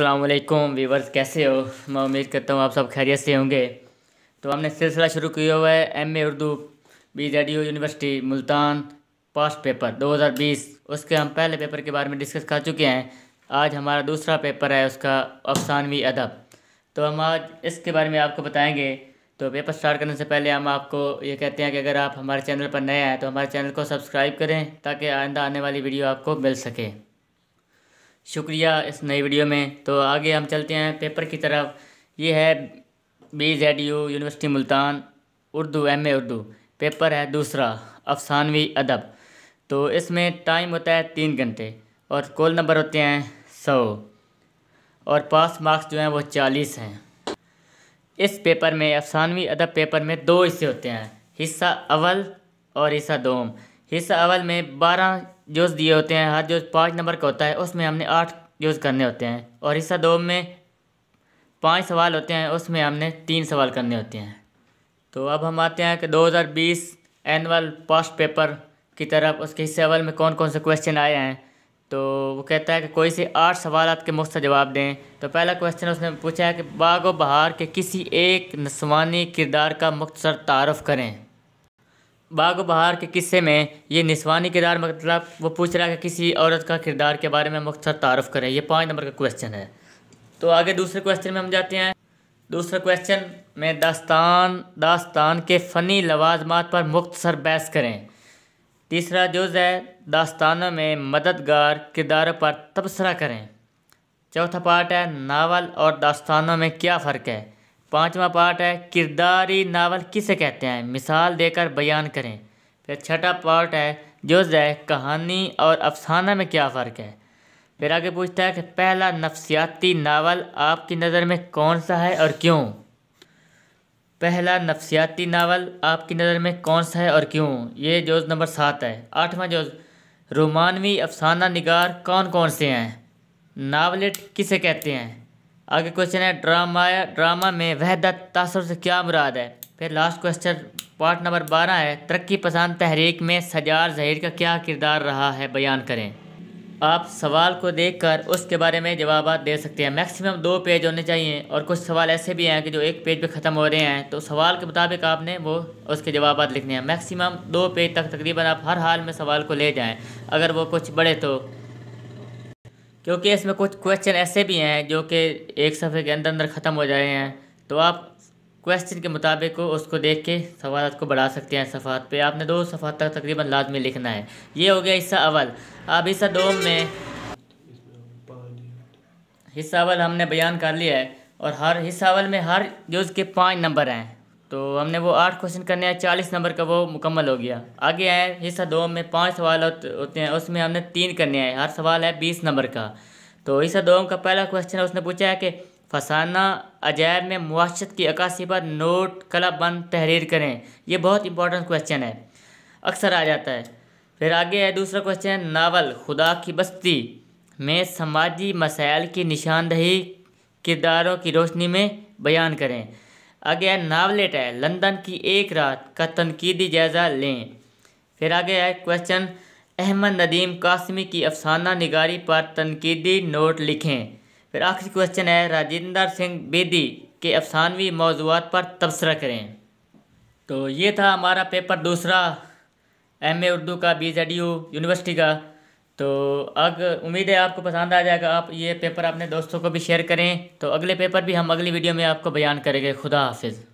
वालेकुम वीवर्स कैसे हो मैं उम्मीद करता हूँ आप सब खैरियत से होंगे तो हमने सिलसिला शुरू किया हुआ है एम उर्दू बी रेडियो यूनिवर्सिटी मुल्तान पास्ट पेपर 2020 उसके हम पहले पेपर के बारे में डिस्कस कर चुके हैं आज हमारा दूसरा पेपर है उसका अफसानवी अदब तो हम आज इसके बारे में आपको बताएँगे तो पेपर स्टार्ट करने से पहले हम आपको ये कहते हैं कि अगर आप हमारे चैनल पर नए हैं तो हमारे चैनल को सब्सक्राइब करें ताकि आइंदा आने वाली वीडियो आपको मिल सके शुक्रिया इस नई वीडियो में तो आगे हम चलते हैं पेपर की तरफ ये है B Z U university Multan Urdu M A Urdu paper है दूसरा अफसानवी अदब तो इसमें टाइम होता है तीन घंटे और कॉल नंबर होते हैं सौ और पास मार्क्स जो हैं वो चालीस हैं इस पेपर में अफसानवी अदब पेपर में दो हिस्से होते हैं हिस्सा अवल और हिस्सा दोम इस अवल में बारह जोश दिए होते हैं हर जोज़ पाँच नंबर का होता है उसमें हमने आठ जोश करने होते हैं और हिस्सा दो में पाँच सवाल होते हैं उसमें हमने तीन सवाल करने होते हैं तो अब हम आते हैं कि 2020 एनुअल पास्ट पेपर की तरफ उसके हिस्से अवल में कौन कौन से क्वेश्चन आए हैं तो वो कहता है कि कोई से आठ सवाल के मुख्य जवाब दें तो पहला क्वेश्चन उसने पूछा है कि बाग व बहार के किसी एक नस्वानी किरदार का मुख्तर तारफ़ करें बाग बहार के किस्से में ये निस्वानी किरदार मतलब वो पूछ रहा है कि किसी औरत का किरदार के बारे में मुख्तर तारफ़ करें ये पाँच नंबर का क्वेश्चन है तो आगे दूसरे क्वेश्चन में हम जाते हैं दूसरा क्वेश्चन में दास्तान दास्तान के फ़नी लवाजमात पर मुख्तसर बहस करें तीसरा जुज़ है दास्तानों में मददगार किरदारों पर तबसरा करें चौथा पार्ट है नावल और दास्तानों में क्या फ़र्क है पांचवा पार्ट है किरदारी नावल किसे कहते हैं मिसाल देकर बयान करें फिर छठा पार्ट है जोज है कहानी और अफसाना में क्या फ़र्क है फिर आगे पूछता है कि पहला नफसियाती नावल आपकी नज़र में कौन सा है और क्यों पहला नफसियाती नावल आपकी नज़र में कौन सा है और क्यों ये जोज नंबर सात है आठवां जोज रोमानवी अफसाना निगार कौन कौन से हैं नावलेट किसे कहते हैं आगे क्वेश्चन है ड्रामा ड्रामा में वहदत तासर से क्या मुराद है फिर लास्ट क्वेश्चन पार्ट नंबर बारह है तरक्की पसंद तहरीक में सजार जहीर का क्या किरदार रहा है बयान करें आप सवाल को देखकर उसके बारे में जवाब दे सकते हैं मैक्सिमम दो पेज होने चाहिए और कुछ सवाल ऐसे भी हैं कि जो एक पेज पे ख़त्म हो रहे हैं तो सवाल के मुताबिक आपने वो उसके जवाब लिखने हैं मैक्सिमम दो पेज तक तकरीबन आप हर हाल में सवाल को ले जाएं अगर वो कुछ बड़े तो क्योंकि इसमें कुछ क्वेश्चन ऐसे भी हैं जो कि एक सफ़े के अंदर अंदर ख़त्म हो जाए हैं तो आप क्वेश्चन के मुताबिक उसको देख के सवाल को बढ़ा सकते हैं सफ़ात पे आपने दो सफ़ात तक तकरीबन लाजमी लिखना है ये हो गया हिस्सा अवल अब हिस्सा दो में हिस्सा अवल हमने बयान कर लिया है और हर हिस्सा अवल में हर जो के पाँच नंबर हैं तो हमने वो आठ क्वेश्चन करने हैं चालीस नंबर का वो मुकम्मल हो गया आगे आए हिस्सा दो में पाँच सवाल होते हैं उसमें हमने तीन करने हैं हर सवाल है बीस नंबर का तो हिस्सा दो का पहला क्वेश्चन है उसने पूछा है कि फसाना अजैब में मुआशत की अक्सी पर नोट कला बंद तहरीर करें यह बहुत इंपॉर्टेंट क्वेश्चन है अक्सर आ जाता है फिर आगे है दूसरा क्वेश्चन है नावल खुदा की बस्ती में समाजी मसाइल की निशानदही किरदारों की रोशनी में बयान करें आगे है नावलेट है लंदन की एक रात का तनकीदी जायज़ा लें फिर आगे है क्वेश्चन अहमद नदीम कासमी की अफसाना निगारी पर तनकीदी नोट लिखें फिर आखिरी क्वेश्चन है राजेंद्र सिंह बेदी के अफसानवी मौजूद पर तबसरा करें तो ये था हमारा पेपर दूसरा एम ए उर्दू का बी जेड यू यूनिवर्सिटी का तो अगर उम्मीद है आपको पसंद आ जाएगा आप ये पेपर अपने दोस्तों को भी शेयर करें तो अगले पेपर भी हम अगली वीडियो में आपको बयान करेंगे खुदा हाफिज़